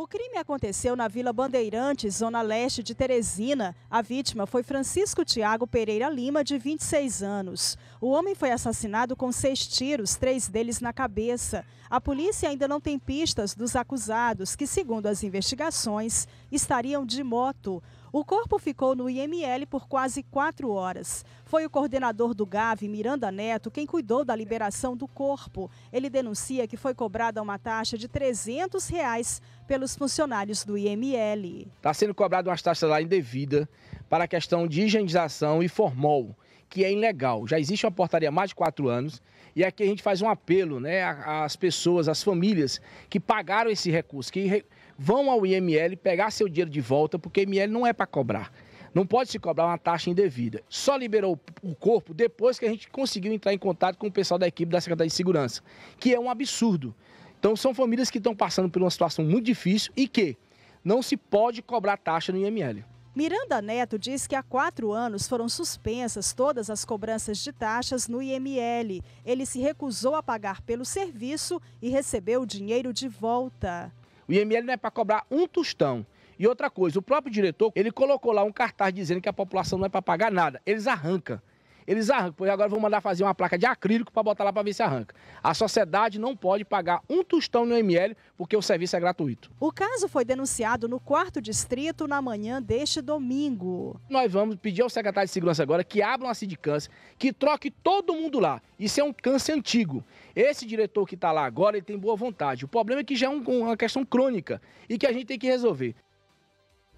O crime aconteceu na Vila Bandeirantes, zona leste de Teresina. A vítima foi Francisco Tiago Pereira Lima, de 26 anos. O homem foi assassinado com seis tiros, três deles na cabeça. A polícia ainda não tem pistas dos acusados, que, segundo as investigações, estariam de moto. O corpo ficou no IML por quase quatro horas. Foi o coordenador do GAV, Miranda Neto, quem cuidou da liberação do corpo. Ele denuncia que foi cobrada uma taxa de R$ 300 reais pelos funcionários do IML. Está sendo cobrada uma taxa lá indevida para a questão de higienização e formol que é ilegal. Já existe uma portaria há mais de quatro anos e aqui a gente faz um apelo né, às pessoas, às famílias que pagaram esse recurso, que vão ao IML pegar seu dinheiro de volta, porque IML não é para cobrar. Não pode se cobrar uma taxa indevida. Só liberou o corpo depois que a gente conseguiu entrar em contato com o pessoal da equipe da Secretaria de Segurança, que é um absurdo. Então, são famílias que estão passando por uma situação muito difícil e que não se pode cobrar taxa no IML. Miranda Neto diz que há quatro anos foram suspensas todas as cobranças de taxas no IML. Ele se recusou a pagar pelo serviço e recebeu o dinheiro de volta. O IML não é para cobrar um tostão. E outra coisa, o próprio diretor, ele colocou lá um cartaz dizendo que a população não é para pagar nada. Eles arrancam. Eles arrancam, pois agora vão mandar fazer uma placa de acrílico para botar lá para ver se arranca. A sociedade não pode pagar um tostão no ML porque o serviço é gratuito. O caso foi denunciado no quarto distrito na manhã deste domingo. Nós vamos pedir ao secretário de Segurança agora que abra uma sindicância, que troque todo mundo lá. Isso é um câncer antigo. Esse diretor que está lá agora, ele tem boa vontade. O problema é que já é um, uma questão crônica e que a gente tem que resolver.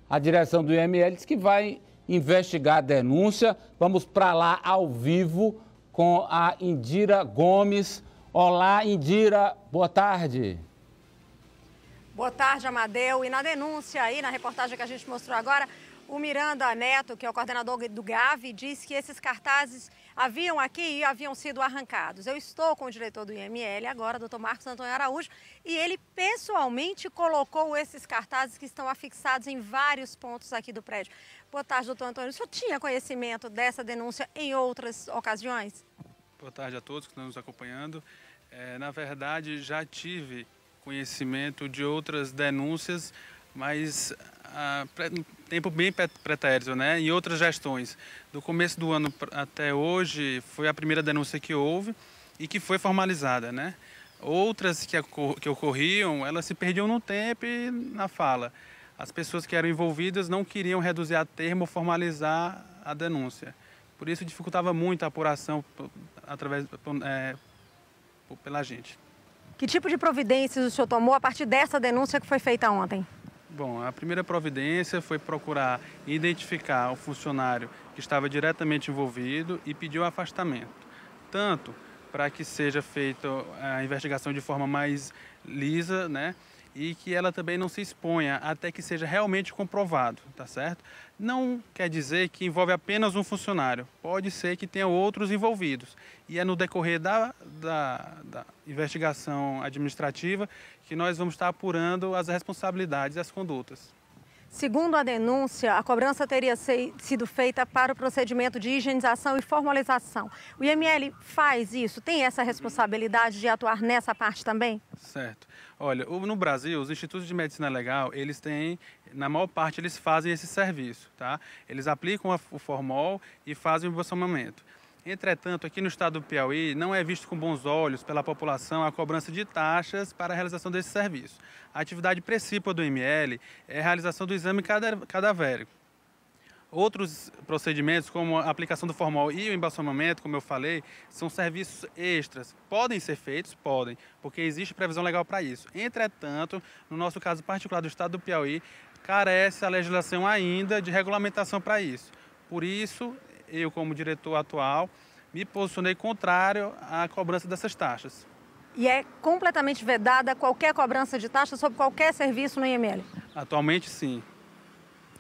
A direção do IML diz que vai investigar a denúncia. Vamos para lá ao vivo com a Indira Gomes. Olá, Indira, boa tarde. Boa tarde, Amadeu. E na denúncia aí, na reportagem que a gente mostrou agora, o Miranda Neto, que é o coordenador do GAVI, diz que esses cartazes haviam aqui e haviam sido arrancados. Eu estou com o diretor do IML agora, doutor Marcos Antônio Araújo, e ele pessoalmente colocou esses cartazes que estão afixados em vários pontos aqui do prédio. Boa tarde, doutor Antônio. O senhor tinha conhecimento dessa denúncia em outras ocasiões? Boa tarde a todos que estão nos acompanhando. É, na verdade, já tive conhecimento de outras denúncias, mas a, ah, tempo bem pretérito, né? Em outras gestões. Do começo do ano até hoje, foi a primeira denúncia que houve e que foi formalizada, né? Outras que, que ocorriam, elas se perdiam no tempo e na fala. As pessoas que eram envolvidas não queriam reduzir a termo ou formalizar a denúncia. Por isso dificultava muito a apuração através é, pela gente. Que tipo de providências o senhor tomou a partir dessa denúncia que foi feita ontem? Bom, a primeira providência foi procurar identificar o funcionário que estava diretamente envolvido e pedir o afastamento. Tanto para que seja feita a investigação de forma mais lisa, né? e que ela também não se exponha até que seja realmente comprovado, tá certo? Não quer dizer que envolve apenas um funcionário, pode ser que tenha outros envolvidos. E é no decorrer da, da, da investigação administrativa que nós vamos estar apurando as responsabilidades e as condutas. Segundo a denúncia, a cobrança teria sido feita para o procedimento de higienização e formalização. O IML faz isso? Tem essa responsabilidade de atuar nessa parte também? Certo. Olha, no Brasil, os institutos de medicina legal, eles têm, na maior parte, eles fazem esse serviço, tá? Eles aplicam o formol e fazem o embossamento. Entretanto, aqui no estado do Piauí, não é visto com bons olhos pela população a cobrança de taxas para a realização desse serviço. A atividade principal do IML é a realização do exame cadavérico. Outros procedimentos, como a aplicação do formal e o embalsamamento, como eu falei, são serviços extras. Podem ser feitos? Podem, porque existe previsão legal para isso. Entretanto, no nosso caso particular do estado do Piauí, carece a legislação ainda de regulamentação para isso. Por isso, eu como diretor atual, me posicionei contrário à cobrança dessas taxas. E é completamente vedada qualquer cobrança de taxa sobre qualquer serviço no IML? Atualmente, sim.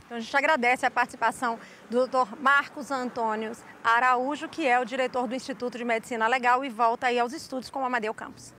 Então, a gente agradece a participação do Dr. Marcos Antônio Araújo, que é o diretor do Instituto de Medicina Legal e volta aí aos estudos com o Amadeu Campos.